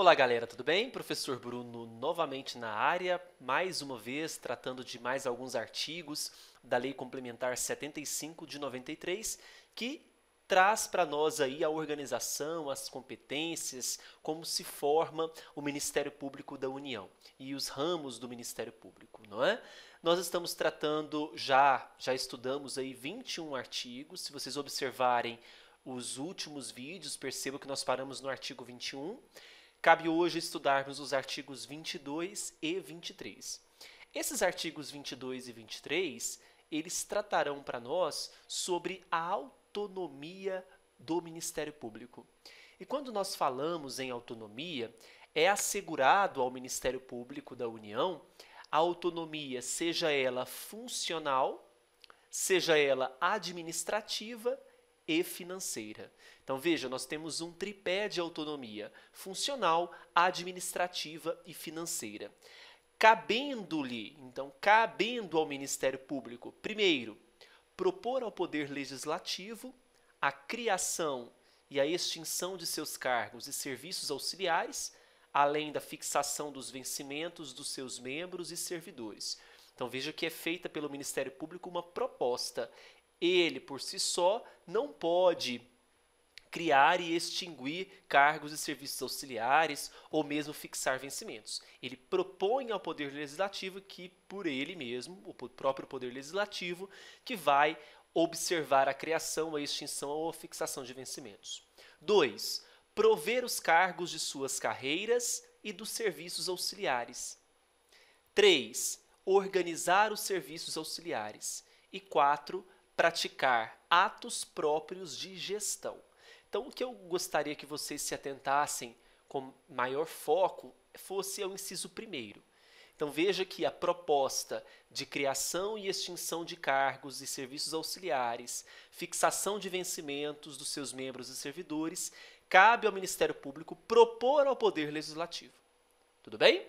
Olá, galera, tudo bem? Professor Bruno novamente na área, mais uma vez tratando de mais alguns artigos da Lei Complementar 75 de 93, que traz para nós aí a organização, as competências, como se forma o Ministério Público da União e os ramos do Ministério Público, não é? Nós estamos tratando já, já estudamos aí 21 artigos, se vocês observarem os últimos vídeos, percebam que nós paramos no artigo 21 Cabe hoje estudarmos os artigos 22 e 23. Esses artigos 22 e 23, eles tratarão para nós sobre a autonomia do Ministério Público. E quando nós falamos em autonomia, é assegurado ao Ministério Público da União a autonomia, seja ela funcional, seja ela administrativa e financeira. Então veja, nós temos um tripé de autonomia funcional, administrativa e financeira. Cabendo-lhe, então, cabendo ao Ministério Público, primeiro, propor ao Poder Legislativo a criação e a extinção de seus cargos e serviços auxiliares, além da fixação dos vencimentos dos seus membros e servidores. Então veja que é feita pelo Ministério Público uma proposta ele por si só não pode criar e extinguir cargos e serviços auxiliares ou mesmo fixar vencimentos. Ele propõe ao poder legislativo que por ele mesmo, o próprio poder legislativo, que vai observar a criação, a extinção ou a fixação de vencimentos. 2. Prover os cargos de suas carreiras e dos serviços auxiliares. 3. Organizar os serviços auxiliares. E 4 praticar atos próprios de gestão. Então, o que eu gostaria que vocês se atentassem com maior foco fosse ao inciso primeiro. Então, veja que a proposta de criação e extinção de cargos e serviços auxiliares, fixação de vencimentos dos seus membros e servidores, cabe ao Ministério Público propor ao Poder Legislativo. Tudo bem?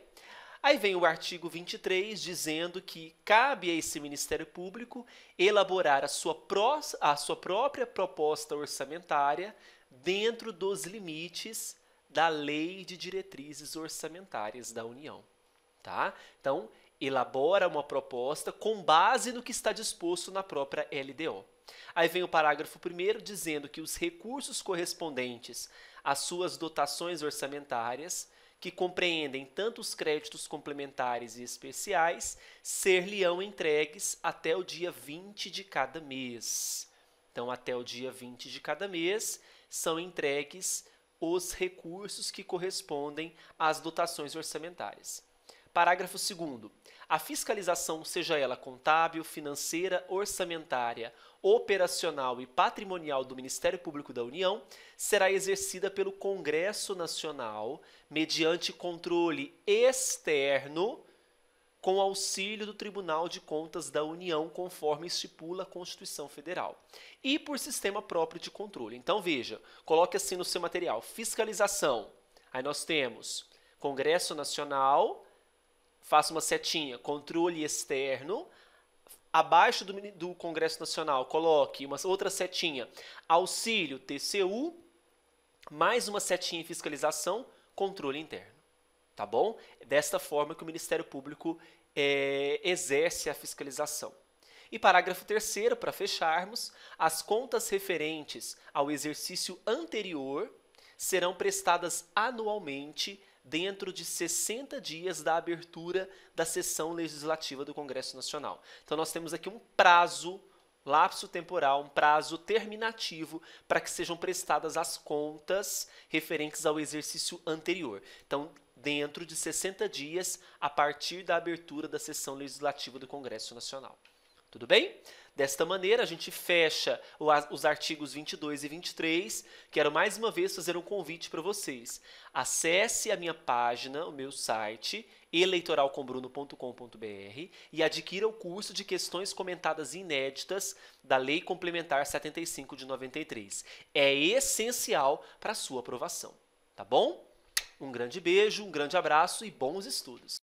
Aí vem o artigo 23 dizendo que cabe a esse Ministério Público elaborar a sua, pró a sua própria proposta orçamentária dentro dos limites da Lei de Diretrizes Orçamentárias da União. Tá? Então, elabora uma proposta com base no que está disposto na própria LDO. Aí vem o parágrafo 1 dizendo que os recursos correspondentes às suas dotações orçamentárias que compreendem tanto os créditos complementares e especiais, ser-lhe-ão entregues até o dia 20 de cada mês. Então, até o dia 20 de cada mês, são entregues os recursos que correspondem às dotações orçamentárias. Parágrafo 2. A fiscalização, seja ela contábil, financeira, orçamentária, operacional e patrimonial do Ministério Público da União, será exercida pelo Congresso Nacional mediante controle externo com auxílio do Tribunal de Contas da União, conforme estipula a Constituição Federal, e por sistema próprio de controle. Então veja, coloque assim no seu material: fiscalização. Aí nós temos Congresso Nacional faça uma setinha, controle externo, abaixo do, do Congresso Nacional, coloque uma outra setinha, auxílio TCU, mais uma setinha fiscalização, controle interno. Tá bom? Desta forma que o Ministério Público é, exerce a fiscalização. E parágrafo 3, para fecharmos, as contas referentes ao exercício anterior serão prestadas anualmente dentro de 60 dias da abertura da sessão legislativa do Congresso Nacional. Então, nós temos aqui um prazo, lapso temporal, um prazo terminativo para que sejam prestadas as contas referentes ao exercício anterior. Então, dentro de 60 dias a partir da abertura da sessão legislativa do Congresso Nacional. Tudo bem? Desta maneira, a gente fecha os artigos 22 e 23. Quero mais uma vez fazer um convite para vocês. Acesse a minha página, o meu site, eleitoralcombruno.com.br e adquira o curso de questões comentadas inéditas da Lei Complementar 75 de 93. É essencial para a sua aprovação, tá bom? Um grande beijo, um grande abraço e bons estudos!